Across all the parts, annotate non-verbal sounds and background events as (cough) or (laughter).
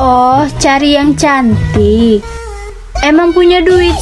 Oh, cari yang cantik. Emang punya duit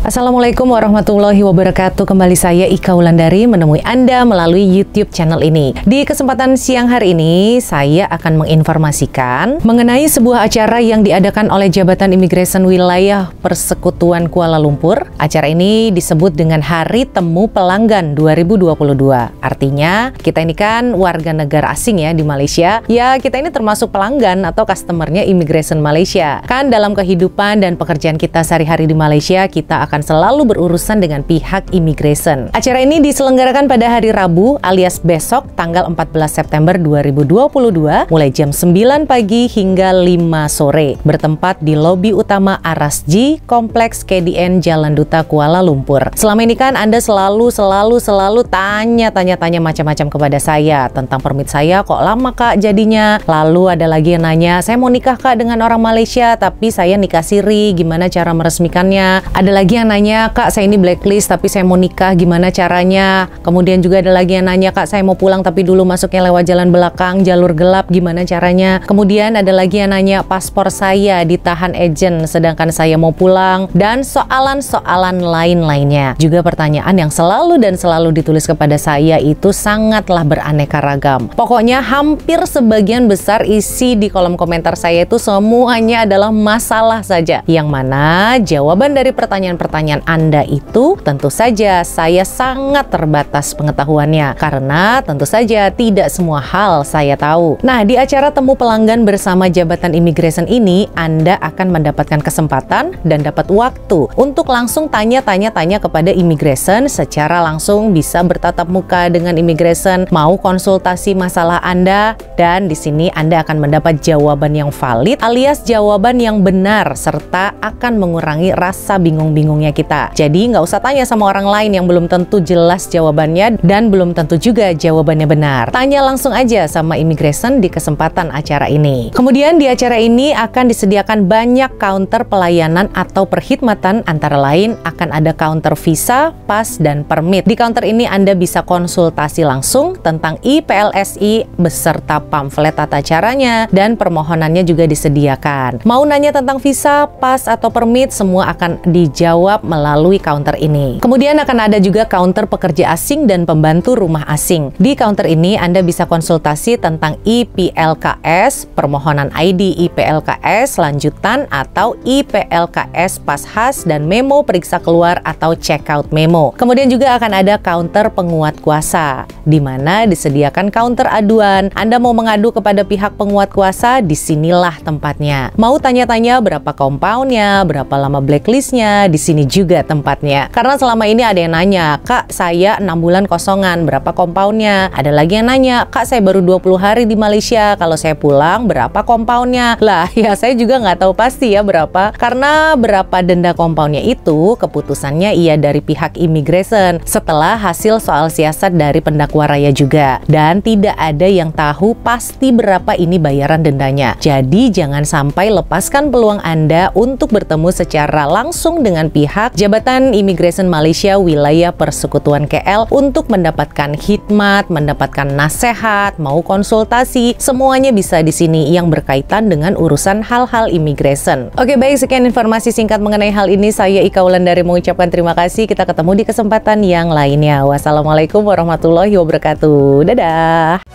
Assalamualaikum warahmatullahi wabarakatuh. Kembali saya Ika Wulandari menemui Anda melalui YouTube channel ini. Di kesempatan siang hari ini, saya akan menginformasikan mengenai sebuah acara yang diadakan oleh Jabatan Imigresen Wilayah Persekutuan Kuala Lumpur. Acara ini disebut dengan Hari Temu Pelanggan 2022. Artinya, kita ini kan warga negara asing ya di Malaysia. Ya, kita ini termasuk pelanggan atau customernya Imigresen Malaysia. Kan dalam kehidupan dan pekerjaan kita sehari-hari di Malaysia, kita akan akan selalu berurusan dengan pihak immigration. Acara ini diselenggarakan pada hari Rabu alias besok tanggal 14 September 2022 mulai jam 9 pagi hingga 5 sore bertempat di lobi utama Aras G Kompleks KDN Jalan Duta Kuala Lumpur. Selama ini kan Anda selalu selalu selalu tanya tanya tanya macam-macam kepada saya tentang permit saya kok lama Kak jadinya. Lalu ada lagi yang nanya, "Saya mau nikah Kak dengan orang Malaysia tapi saya nikah siri, gimana cara meresmikannya?" Ada lagi yang yang nanya, Kak saya ini blacklist tapi saya mau nikah gimana caranya? Kemudian juga ada lagi yang nanya, Kak saya mau pulang tapi dulu masuknya lewat jalan belakang, jalur gelap gimana caranya? Kemudian ada lagi yang nanya, paspor saya ditahan agent sedangkan saya mau pulang dan soalan-soalan lain lainnya. Juga pertanyaan yang selalu dan selalu ditulis kepada saya itu sangatlah beraneka ragam. Pokoknya hampir sebagian besar isi di kolom komentar saya itu semuanya adalah masalah saja yang mana jawaban dari pertanyaan-pertanyaan pertanyaan Anda itu, tentu saja saya sangat terbatas pengetahuannya karena tentu saja tidak semua hal saya tahu. Nah, di acara temu pelanggan bersama Jabatan Immigration ini, Anda akan mendapatkan kesempatan dan dapat waktu untuk langsung tanya-tanya-tanya kepada immigration secara langsung bisa bertatap muka dengan immigration, mau konsultasi masalah Anda dan di sini Anda akan mendapat jawaban yang valid alias jawaban yang benar serta akan mengurangi rasa bingung-bingung sebelumnya kita. Jadi nggak usah tanya sama orang lain yang belum tentu jelas jawabannya dan belum tentu juga jawabannya benar. Tanya langsung aja sama immigration di kesempatan acara ini. Kemudian di acara ini akan disediakan banyak counter pelayanan atau perkhidmatan antara lain akan ada counter visa, pas, dan permit. Di counter ini Anda bisa konsultasi langsung tentang IPLSI beserta pamflet tata caranya dan permohonannya juga disediakan. Mau nanya tentang visa, pas, atau permit semua akan dijawab melalui counter ini. Kemudian akan ada juga counter pekerja asing dan pembantu rumah asing. Di counter ini Anda bisa konsultasi tentang IPLKS, permohonan ID IPLKS lanjutan atau IPLKS pas pashas dan memo periksa keluar atau check out memo. Kemudian juga akan ada counter penguat kuasa di mana disediakan counter aduan. Anda mau mengadu kepada pihak penguat kuasa, disinilah tempatnya. Mau tanya-tanya berapa compoundnya, berapa lama blacklistnya, di sini sini juga tempatnya. Karena selama ini ada yang nanya, Kak saya 6 bulan kosongan, berapa kompaunnya Ada lagi yang nanya, Kak saya baru 20 hari di Malaysia, kalau saya pulang berapa kompaunnya Lah (laughs) ya saya juga nggak tahu pasti ya berapa. Karena berapa denda kompaunnya itu, keputusannya ia dari pihak immigration setelah hasil soal siasat dari pendakwa raya juga. Dan tidak ada yang tahu pasti berapa ini bayaran dendanya. Jadi jangan sampai lepaskan peluang Anda untuk bertemu secara langsung dengan pihak pihak Jabatan Imigresen Malaysia Wilayah Persekutuan KL untuk mendapatkan hikmat, mendapatkan nasihat, mau konsultasi, semuanya bisa di sini yang berkaitan dengan urusan hal-hal immigration. Oke baik, sekian informasi singkat mengenai hal ini. Saya Ika Wulandari mengucapkan terima kasih. Kita ketemu di kesempatan yang lainnya. Wassalamualaikum warahmatullahi wabarakatuh. Dadah!